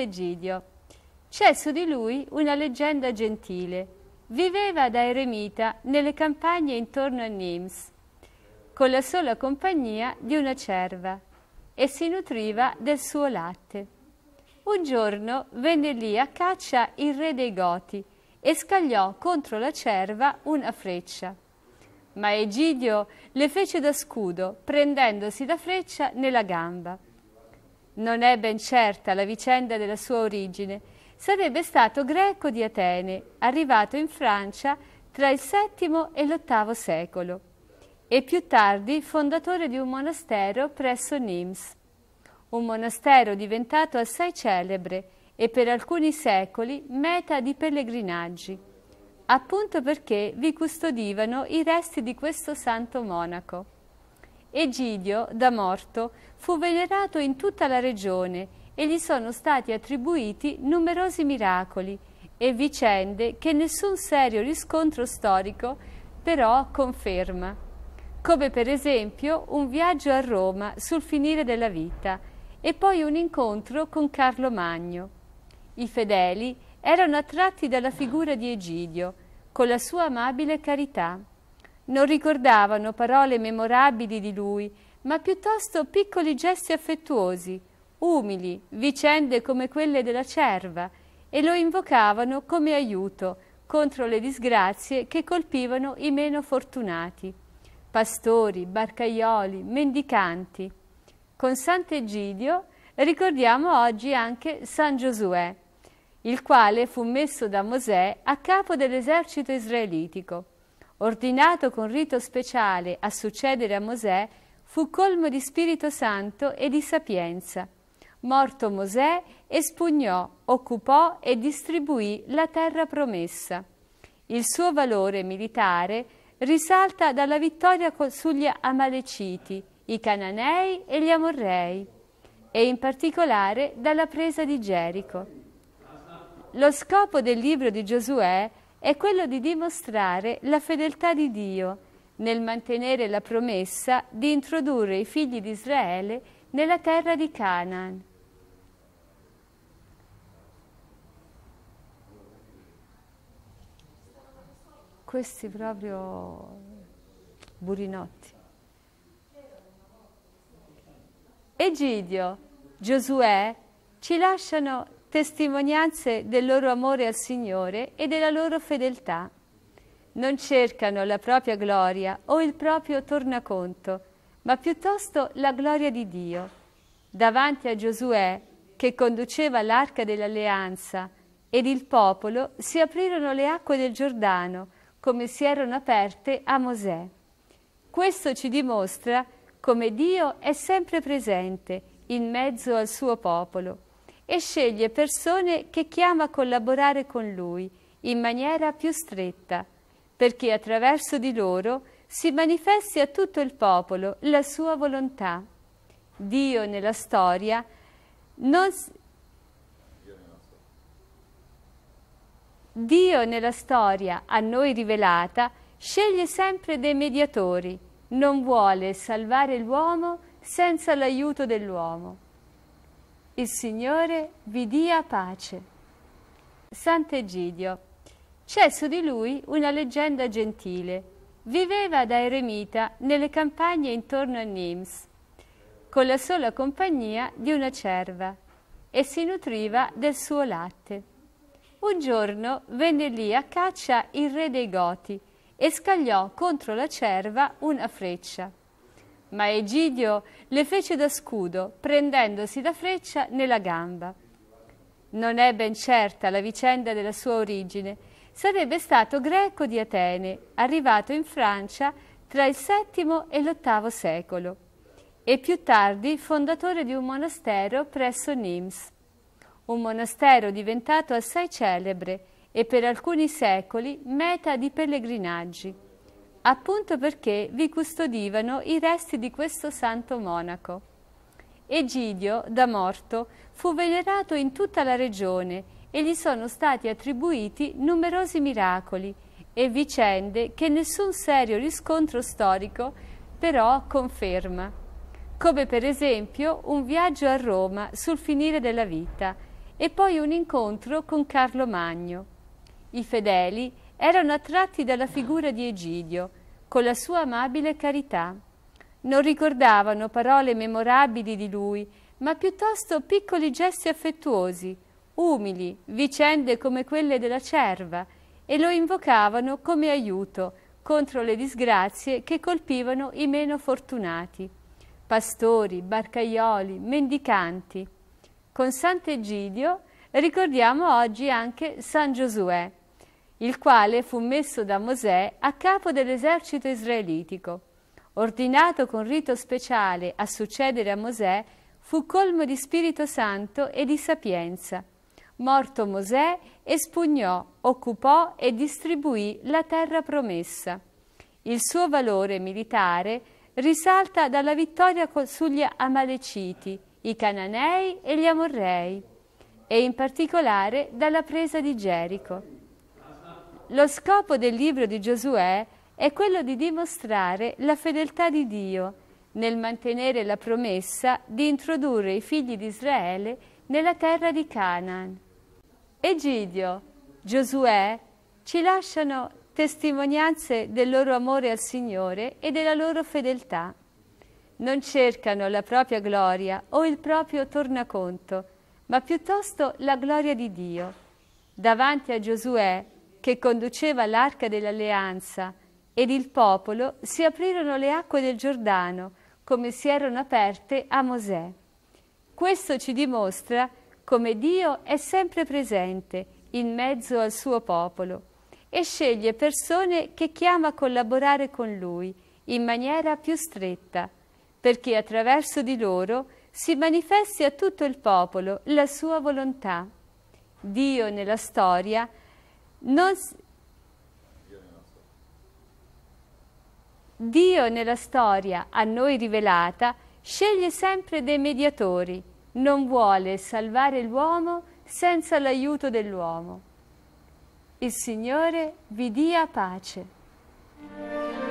Egidio. C'è su di lui una leggenda gentile. Viveva da eremita nelle campagne intorno a Nimes, con la sola compagnia di una cerva, e si nutriva del suo latte. Un giorno venne lì a caccia il re dei Goti e scagliò contro la cerva una freccia. Ma Egidio le fece da scudo, prendendosi la freccia nella gamba non è ben certa la vicenda della sua origine, sarebbe stato greco di Atene, arrivato in Francia tra il VII e l'VIII secolo e più tardi fondatore di un monastero presso Nims, un monastero diventato assai celebre e per alcuni secoli meta di pellegrinaggi, appunto perché vi custodivano i resti di questo santo monaco. Egidio, da morto, fu venerato in tutta la regione e gli sono stati attribuiti numerosi miracoli e vicende che nessun serio riscontro storico però conferma, come per esempio un viaggio a Roma sul finire della vita e poi un incontro con Carlo Magno. I fedeli erano attratti dalla figura di Egidio, con la sua amabile carità non ricordavano parole memorabili di lui, ma piuttosto piccoli gesti affettuosi, umili, vicende come quelle della cerva, e lo invocavano come aiuto contro le disgrazie che colpivano i meno fortunati, pastori, barcaioli, mendicanti. Con Sant'Egidio ricordiamo oggi anche San Giosuè, il quale fu messo da Mosè a capo dell'esercito israelitico ordinato con rito speciale a succedere a Mosè, fu colmo di Spirito Santo e di sapienza. Morto Mosè, espugnò, occupò e distribuì la terra promessa. Il suo valore militare risalta dalla vittoria sugli Amaleciti, i Cananei e gli Amorrei, e in particolare dalla presa di Gerico. Lo scopo del libro di Giosuè è è quello di dimostrare la fedeltà di Dio nel mantenere la promessa di introdurre i figli di Israele nella terra di Canaan. Questi proprio burinotti. Egidio, Giosuè ci lasciano testimonianze del loro amore al Signore e della loro fedeltà. Non cercano la propria gloria o il proprio tornaconto, ma piuttosto la gloria di Dio. Davanti a Giosuè, che conduceva l'arca dell'alleanza, ed il popolo si aprirono le acque del Giordano, come si erano aperte a Mosè. Questo ci dimostra come Dio è sempre presente in mezzo al suo popolo e sceglie persone che chiama a collaborare con lui in maniera più stretta, perché attraverso di loro si manifesti a tutto il popolo la sua volontà. Dio nella storia non Dio nella storia a noi rivelata sceglie sempre dei mediatori, non vuole salvare l'uomo senza l'aiuto dell'uomo. Il Signore vi dia pace. Sant'Egidio. C'è su di lui una leggenda gentile. Viveva da eremita nelle campagne intorno a Nims, con la sola compagnia di una cerva, e si nutriva del suo latte. Un giorno venne lì a caccia il re dei Goti e scagliò contro la cerva una freccia. Ma Egidio le fece da scudo, prendendosi la freccia nella gamba. Non è ben certa la vicenda della sua origine. Sarebbe stato greco di Atene, arrivato in Francia tra il VII e l'VIII secolo e più tardi fondatore di un monastero presso Nims, un monastero diventato assai celebre e per alcuni secoli meta di pellegrinaggi appunto perché vi custodivano i resti di questo santo monaco. Egidio, da morto, fu venerato in tutta la regione e gli sono stati attribuiti numerosi miracoli e vicende che nessun serio riscontro storico però conferma, come per esempio un viaggio a Roma sul finire della vita e poi un incontro con Carlo Magno. I fedeli erano attratti dalla figura di Egidio, con la sua amabile carità. Non ricordavano parole memorabili di lui, ma piuttosto piccoli gesti affettuosi, umili, vicende come quelle della cerva, e lo invocavano come aiuto contro le disgrazie che colpivano i meno fortunati, pastori, barcaioli, mendicanti. Con Sant'Egidio ricordiamo oggi anche San Giosuè, il quale fu messo da Mosè a capo dell'esercito israelitico. Ordinato con rito speciale a succedere a Mosè, fu colmo di Spirito Santo e di sapienza. Morto Mosè, espugnò, occupò e distribuì la terra promessa. Il suo valore militare risalta dalla vittoria sugli Amaleciti, i Cananei e gli Amorrei, e in particolare dalla presa di Gerico. Lo scopo del libro di Giosuè è quello di dimostrare la fedeltà di Dio nel mantenere la promessa di introdurre i figli di Israele nella terra di Canaan. Egidio, Giosuè ci lasciano testimonianze del loro amore al Signore e della loro fedeltà. Non cercano la propria gloria o il proprio tornaconto, ma piuttosto la gloria di Dio. Davanti a Giosuè che conduceva l'arca dell'alleanza, ed il popolo si aprirono le acque del Giordano, come si erano aperte a Mosè. Questo ci dimostra come Dio è sempre presente in mezzo al suo popolo e sceglie persone che chiama a collaborare con lui in maniera più stretta, perché attraverso di loro si manifesti a tutto il popolo la sua volontà. Dio nella storia ha non Dio nella storia a noi rivelata sceglie sempre dei mediatori, non vuole salvare l'uomo senza l'aiuto dell'uomo. Il Signore vi dia pace.